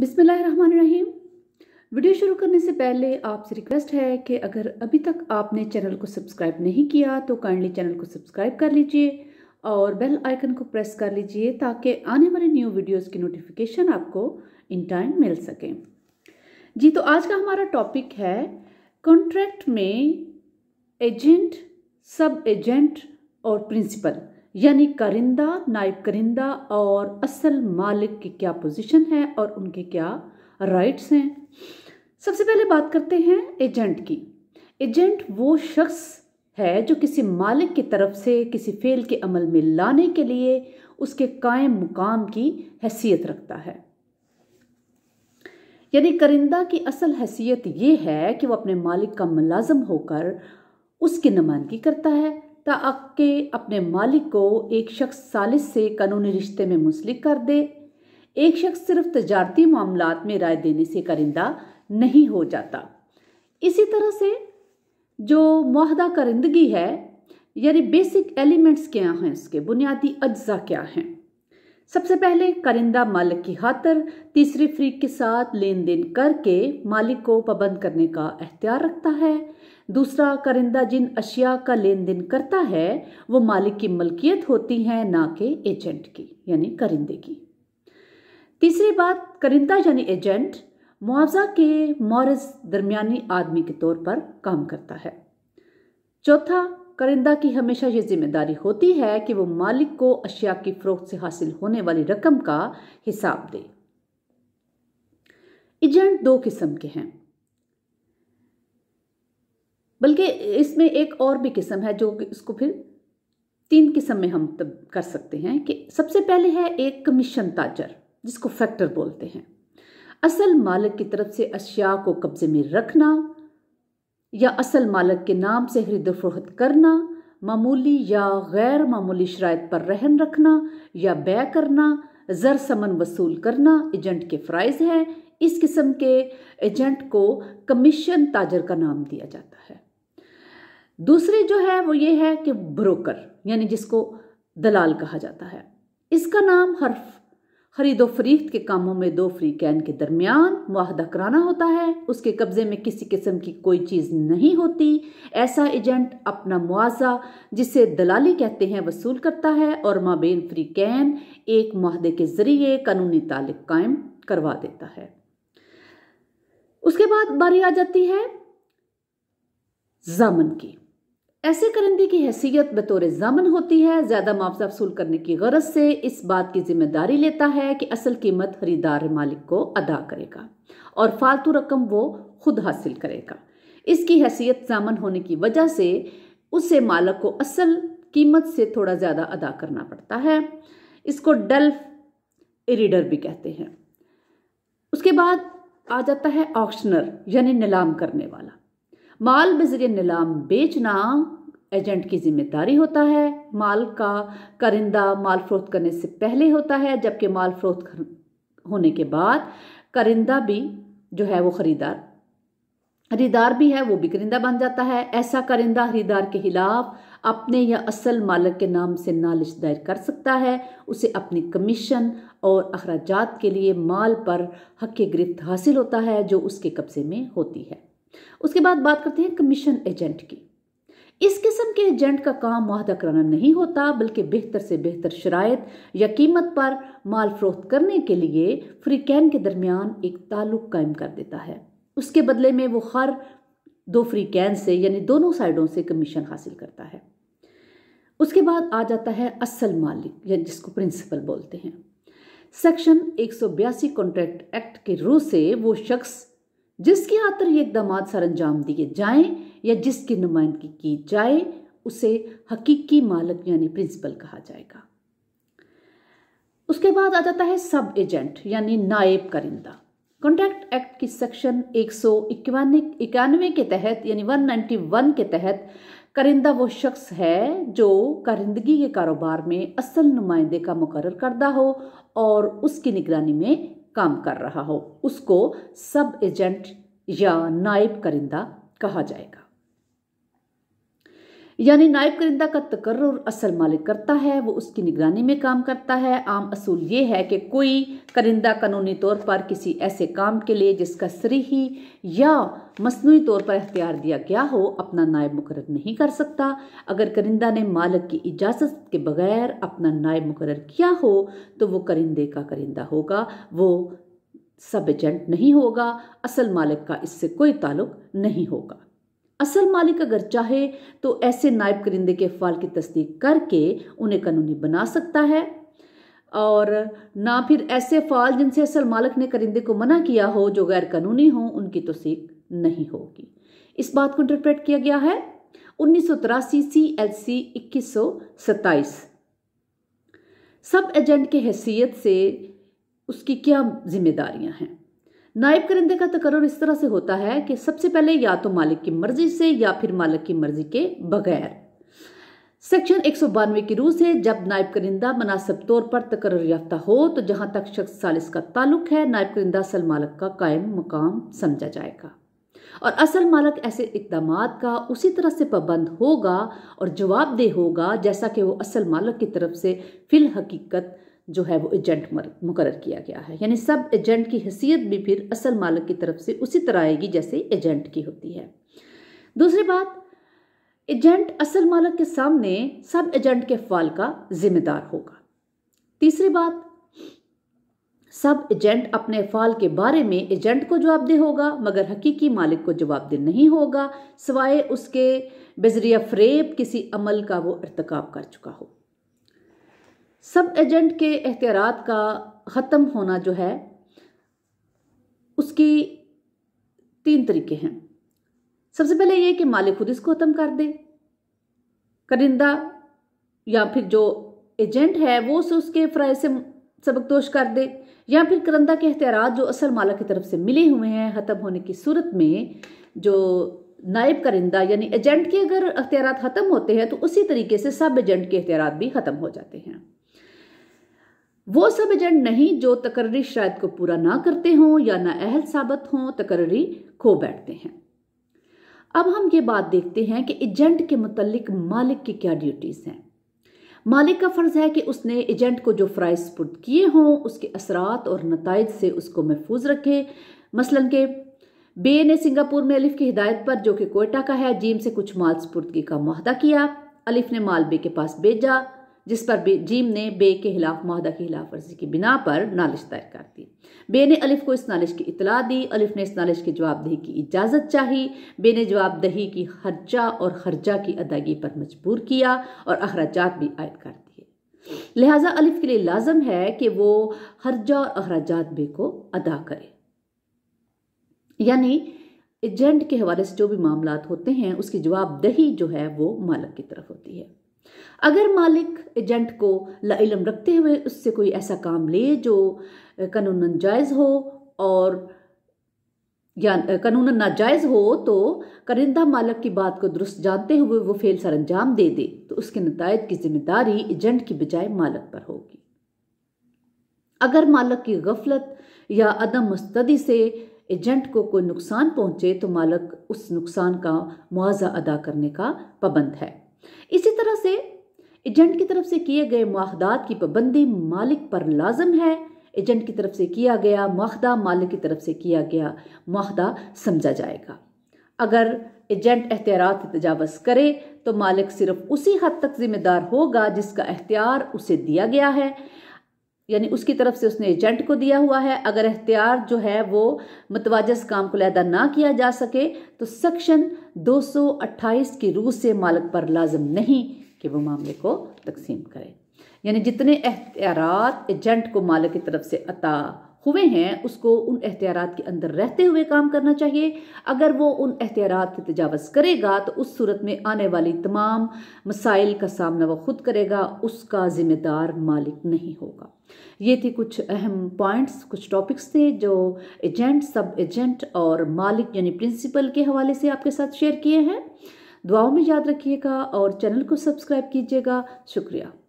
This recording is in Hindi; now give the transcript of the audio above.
बिसमीम वीडियो शुरू करने से पहले आपसे रिक्वेस्ट है कि अगर अभी तक आपने चैनल को सब्सक्राइब नहीं किया तो काइंडली चैनल को सब्सक्राइब कर लीजिए और बेल आइकन को प्रेस कर लीजिए ताकि आने वाले न्यू वीडियोस की नोटिफिकेशन आपको इन टाइम मिल सके जी तो आज का हमारा टॉपिक है कॉन्ट्रैक्ट में एजेंट सब एजेंट और प्रिंसिपल यानी करिंदा नायब करिंदा और असल मालिक की क्या पोजीशन है और उनके क्या राइट्स हैं सबसे पहले बात करते हैं एजेंट की एजेंट वो शख्स है जो किसी मालिक की तरफ से किसी फेल के अमल में लाने के लिए उसके कायम मुकाम की हैसियत रखता है यानी करिंदा की असल हैसियत ये है कि वो अपने मालिक का मुलाजम होकर उसकी नुमाइंदगी करता है तक अपने मालिक को एक शख्स सालिस से कानूनी रिश्ते में मुंसलिक कर दे एक शख्स सिर्फ तजारती मामला में राय देने से करिंदा नहीं हो जाता इसी तरह से जो माहदा करिंदगी है यानी बेसिक एलिमेंट्स क्या हैं उसके बुनियादी अज्जा क्या हैं सबसे पहले करिंदा मालिक की खातर तीसरी फ्रीक के साथ लेन देन करके मालिक को पाबंद करने का अख्तियार रखता है दूसरा करिंदा जिन अशिया का लेन देन करता है वो मालिक की मलकियत होती है ना कि एजेंट की यानी करिंदे की तीसरी बात करिंदा यानी एजेंट मुआवजा के मोरज दरमियानी आदमी के तौर पर काम करता है चौथा करिंदा की हमेशा ये जिम्मेदारी होती है कि वो मालिक को अशिया की फरोख्त से हासिल होने वाली रकम का हिसाब दे एजेंट दो किस्म के हैं बल्कि इसमें एक और भी किस्म है जो इसको फिर तीन किस्म में हम तब कर सकते हैं कि सबसे पहले है एक कमीशन ताजर जिसको फैक्टर बोलते हैं असल मालिक की तरफ से अशिया को कब्ज़े में रखना या असल मालिक के नाम से खरीद फरोहत करना मामूली या गैर मामूली शराय पर रहन रखना या बै करना ज़र समन वसूल करना एजेंट के फ़्राइज हैं इस किस्म के एजेंट को कमीशन ताजर का नाम दिया जाता है दूसरे जो है वो ये है कि ब्रोकर यानी जिसको दलाल कहा जाता है इसका नाम हर्फ खरीदो फरीख्त के कामों में दो फ्रीकैन के दरमियान माहदा कराना होता है उसके कब्ज़े में किसी किस्म की कोई चीज़ नहीं होती ऐसा एजेंट अपना मुआवजा जिसे दलाली कहते हैं वसूल करता है और माबेन फ्रीकैन एक माहदे के ज़रिए कानूनी तालिक कायम करवा देता है उसके बाद बारी आ जाती है जामन की ऐसे करंदी की हैसियत बतौर जामन होती है ज़्यादा मुआवजा वसूल करने की गरज से इस बात की जिम्मेदारी लेता है कि असल कीमत खरीदार मालिक को अदा करेगा और फालतू रकम वो खुद हासिल करेगा इसकी हैसियत जामन होने की वजह से उसे मालक को असल कीमत से थोड़ा ज़्यादा अदा करना पड़ता है इसको डेल्फ इरीडर भी कहते हैं उसके बाद आ जाता है ऑक्शनर यानी नीलाम करने वाला माल बजरिए नीलाम बेचना एजेंट की जिम्मेदारी होता है माल का करिंदा माल फरोख्त करने से पहले होता है जबकि माल फरोख्त होने के बाद करिंदा भी जो है वो खरीदार खरीदार भी है वो भी करिंदा बन जाता है ऐसा करिंदा खरीदार के खिलाफ अपने या असल मालक के नाम से नालिश दायर कर सकता है उसे अपनी कमीशन और अखराज के लिए माल पर हक गिरफ्त हासिल होता है जो उसके कब्जे में होती है उसके बाद बात करते हैं कमीशन एजेंट की इस किस्म के एजेंट का काम माहदा कराना नहीं होता बल्कि बेहतर से बेहतर शराय या कीमत पर माल फरोख्त करने के लिए फ्रीकैन के दरमियान एक ताल्लुक कायम कर देता है उसके बदले में वो हर दो फ्रीकैन से यानी दोनों साइडों से कमीशन हासिल करता है उसके बाद आ जाता है असल मालिक या जिसको प्रिंसिपल बोलते हैं सेक्शन एक कॉन्ट्रैक्ट एक्ट के रू से वो शख्स जिसके आतर ये इकदाम सर अंजाम दिए जाएँ या जिसकी नुमाइंदगी की जाए उसे हकीकी मालक यानी प्रिंसिपल कहा जाएगा उसके बाद आ जाता है सब एजेंट यानी नायब करिंदा कॉन्ट्रैक्ट एक्ट की सेक्शन एक सौ इक्यानवे के तहत यानी 191 के तहत करिंदा वो शख्स है जो करिंदगी के कारोबार में असल नुमाइंदे का मुकर करदा हो और उसकी निगरानी में काम कर रहा हो उसको सब एजेंट या नायब करिंदा कहा जाएगा यानी नायब करिंदा का तकर्र असल मालिक करता है वो उसकी निगरानी में काम करता है आम असूल ये है कि कोई करिंदा कानूनी तौर पर किसी ऐसे काम के लिए जिसका सरीही या मसनू तौर पर अख्तियार दिया गया हो अपना नायब मुकर नहीं कर सकता अगर करिंदा ने मालिक की इजाज़त के बगैर अपना नायब मुकर किया हो तो वो करिंदे का करिंदा होगा वो सब एजेंट नहीं होगा असल मालिक का इससे कोई ताल्लुक नहीं होगा असल मालिक अगर चाहे तो ऐसे नायब करिंदे के फाल की तस्दीक करके उन्हें कानूनी बना सकता है और ना फिर ऐसे फाल जिनसे असल मालिक ने करिंदे को मना किया हो जो गैर कानूनी हो उनकी तस्दीक नहीं होगी इस बात को इंटरप्रेट किया गया है उन्नीस सौ तिरासी सी एल सी इक्कीस सौ सत्ताईस सब एजेंट के हैसियत से उसकी क्या जिम्मेदारियां हैं नायब करिंदे का तकरर तो इस तरह से होता है कि सबसे पहले या तो मालिक की मर्जी से या फिर मालिक की मर्जी के बगैर सेक्शन एक सौ बानवे की रूह से जब नायब करिंदा मुनासिब तौर पर तकरर याफ्ता हो तो जहां तक शख्स सालिस का ताल्लुक है नायब करिंदा असल मालक का कायम मकाम समझा जाएगा और असल मालक ऐसे इकदाम का उसी तरह से पाबंद होगा और जवाबदेह होगा जैसा कि वो असल मालक की तरफ से फिल हकीकत जो है वो एजेंट मुकर किया गया है यानी सब एजेंट की हैसियत भी फिर असल मालिक की तरफ से उसी तरह आएगी जैसे एजेंट की होती है दूसरी बात एजेंट असल मालिक के सामने सब एजेंट के फाल का जिम्मेदार होगा तीसरी बात सब एजेंट अपने फाल के बारे में एजेंट को जवाबदेह होगा मगर हकीकी मालिक को जवाबदेह नहीं होगा सिवाय उसके बजरिया फ्रेब किसी अमल का वो इरतकब कर चुका हो सब एजेंट के एहतियात का ख़त्म होना जो है उसकी तीन तरीके हैं सबसे पहले ये कि मालिक खुद इसको ख़त्म कर दे करिंदा या फिर जो एजेंट है वो उसे उसके फ्राइज से सबकदोश कर दे या फिर करंदा के अख्तियार जो असल माला की तरफ से मिले हुए हैं ख़त्म होने की सूरत में जो नायब करिंदा यानी एजेंट के अगर अख्तियार ख़त्म होते हैं तो उसी तरीके से सब एजेंट के अख्तियार भी ख़त्म हो जाते हैं वो सब एजेंट नहीं जो तकर्री शायद को पूरा ना करते हों या ना अहल साबित हों तकर्री खो बैठते हैं अब हम ये बात देखते हैं कि एजेंट के मतलब मालिक की क्या ड्यूटीज़ हैं मालिक का फ़र्ज़ है कि उसने एजेंट को जो फ़राइज सपुर्द किए हों उसके असरात और नतज से उसको महफूज रखे मसलन के बे ने सिंगापुर में अलिफ की हिदायत पर जो कि कोयटा का है जीम से कुछ माल सपुर्दगी का माहदा किया अलिफ ने माल बे के पास भेजा जिस पर बे जीम ने बे के खिलाफ माहदा की खिलाफ वर्जी की बिना पर नालिश दायर कर दी बे ने अलिफ को इस नालिश की इतला दी अलिफ ने इस नालिश की जवाबदेही की इजाज़त चाही बे ने जवाबदही की खर्चा और खर्चा की अदायगी पर मजबूर किया और अखराज भी आयद कर दिए लिहाजा अलिफ के लिए लाजम है कि वो खर्चा और अखराज बे को अदा करे यानी एजेंट के हवाले से जो भी मामला होते हैं उसकी जवाबदही जो है वो मालक की तरफ होती है अगर मालिक एजेंट को लाइलम रखते हुए उससे कोई ऐसा काम ले जो कानून जायज़ हो और या कानून नाजायज़ हो तो करिंदा मालक की बात को दुरुस्त जानते हुए वो फेल सर अंजाम दे दे तो उसके नतज की जिम्मेदारी एजेंट की बजाय मालक पर होगी अगर मालक की गफलत या अदम मस्तदी से एजेंट को कोई नुकसान पहुंचे तो मालक उस नुकसान का मुआवजा अदा करने का पाबंद है इसी तरह से एजेंट की तरफ से किए गए माहदात की पाबंदी मालिक पर लाजम है एजेंट की तरफ से किया गया माहदा मालिक की तरफ से किया गया माहदा समझा जाएगा अगर एजेंट एहतियात तजावज़ करे तो मालिक सिर्फ उसी हद तक ज़िम्मेदार होगा जिसका एहतियार उसे दिया गया है यानी उसकी तरफ से उसने एजेंट को दिया हुआ है अगर एहतियात जो है वो मतवाजस काम को लहदा ना किया जा सके तो सेक्शन 228 की रूह से मालक पर लाजम नहीं कि वो मामले को तकसीम करे यानी जितने एहतियात एजेंट को मालक की तरफ से अता हुए हैं उसको उन एहतियात के अंदर रहते हुए काम करना चाहिए अगर वो उन एहतियात की तजावज़ करेगा तो उस सूरत में आने वाली तमाम मसाइल का सामना वो खुद करेगा उसका ज़िम्मेदार मालिक नहीं होगा ये थी कुछ अहम पॉइंट्स कुछ टॉपिक्स थे जो एजेंट सब एजेंट और मालिक यानी प्रिंसिपल के हवाले से आपके साथ शेयर किए हैं दुआओं में याद रखिएगा और चैनल को सब्सक्राइब कीजिएगा शुक्रिया